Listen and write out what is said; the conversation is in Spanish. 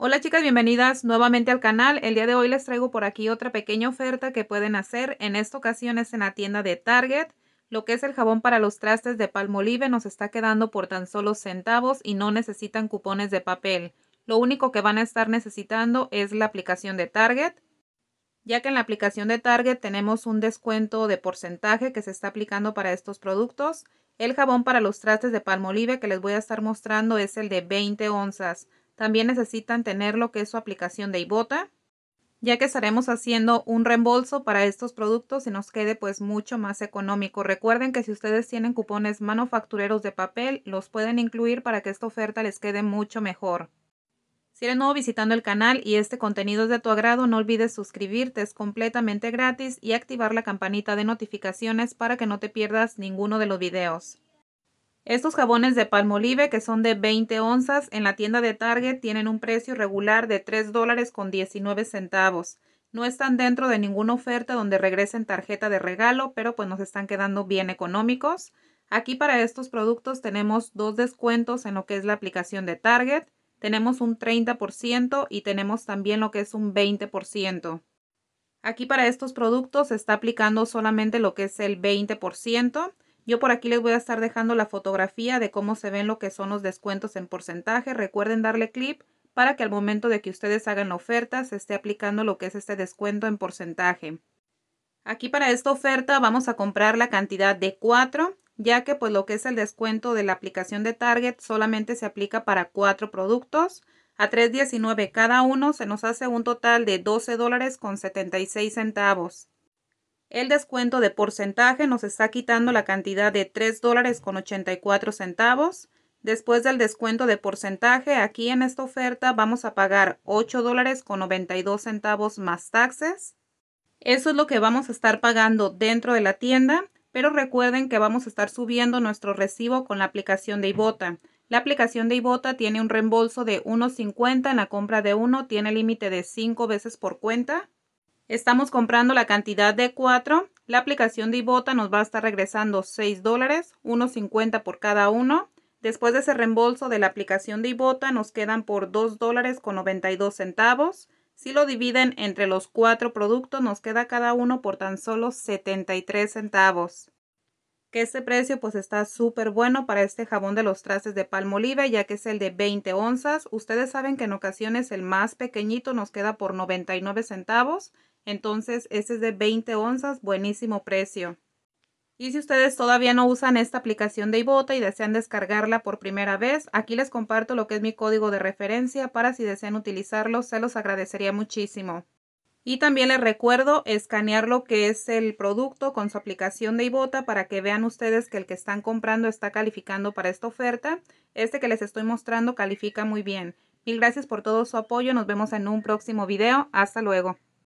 Hola chicas, bienvenidas nuevamente al canal. El día de hoy les traigo por aquí otra pequeña oferta que pueden hacer. En esta ocasión es en la tienda de Target. Lo que es el jabón para los trastes de Palmolive nos está quedando por tan solo centavos y no necesitan cupones de papel. Lo único que van a estar necesitando es la aplicación de Target ya que en la aplicación de Target tenemos un descuento de porcentaje que se está aplicando para estos productos. El jabón para los trastes de Palmolive que les voy a estar mostrando es el de 20 onzas. También necesitan tener lo que es su aplicación de Ibota, ya que estaremos haciendo un reembolso para estos productos y nos quede pues mucho más económico. Recuerden que si ustedes tienen cupones manufactureros de papel, los pueden incluir para que esta oferta les quede mucho mejor. Si eres nuevo visitando el canal y este contenido es de tu agrado, no olvides suscribirte, es completamente gratis y activar la campanita de notificaciones para que no te pierdas ninguno de los videos. Estos jabones de palmolive que son de 20 onzas en la tienda de Target tienen un precio regular de 3 dólares con 19 centavos. No están dentro de ninguna oferta donde regresen tarjeta de regalo, pero pues nos están quedando bien económicos. Aquí para estos productos tenemos dos descuentos en lo que es la aplicación de Target. Tenemos un 30% y tenemos también lo que es un 20%. Aquí para estos productos se está aplicando solamente lo que es el 20%. Yo por aquí les voy a estar dejando la fotografía de cómo se ven lo que son los descuentos en porcentaje. Recuerden darle clip para que al momento de que ustedes hagan la oferta se esté aplicando lo que es este descuento en porcentaje. Aquí para esta oferta vamos a comprar la cantidad de 4, ya que pues lo que es el descuento de la aplicación de Target solamente se aplica para 4 productos. A 3.19 cada uno se nos hace un total de 12 dólares con 76 centavos. El descuento de porcentaje nos está quitando la cantidad de $3.84. dólares con 84 centavos. Después del descuento de porcentaje, aquí en esta oferta vamos a pagar 8 dólares con 92 centavos más taxes. Eso es lo que vamos a estar pagando dentro de la tienda, pero recuerden que vamos a estar subiendo nuestro recibo con la aplicación de Ibota. La aplicación de Ibota tiene un reembolso de 1.50 en la compra de uno, tiene límite de 5 veces por cuenta. Estamos comprando la cantidad de 4. La aplicación de Ibota nos va a estar regresando 6 dólares, 1.50 por cada uno. Después de ese reembolso de la aplicación de Ibota nos quedan por 2 dólares con 92 centavos. Si lo dividen entre los cuatro productos nos queda cada uno por tan solo 73 centavos que este precio pues está súper bueno para este jabón de los trastes de Palmolive ya que es el de 20 onzas. Ustedes saben que en ocasiones el más pequeñito nos queda por 99 centavos entonces, ese es de 20 onzas, buenísimo precio. Y si ustedes todavía no usan esta aplicación de Ibota y desean descargarla por primera vez, aquí les comparto lo que es mi código de referencia para si desean utilizarlo, se los agradecería muchísimo. Y también les recuerdo escanear lo que es el producto con su aplicación de Ibota para que vean ustedes que el que están comprando está calificando para esta oferta. Este que les estoy mostrando califica muy bien. Mil gracias por todo su apoyo, nos vemos en un próximo video. Hasta luego.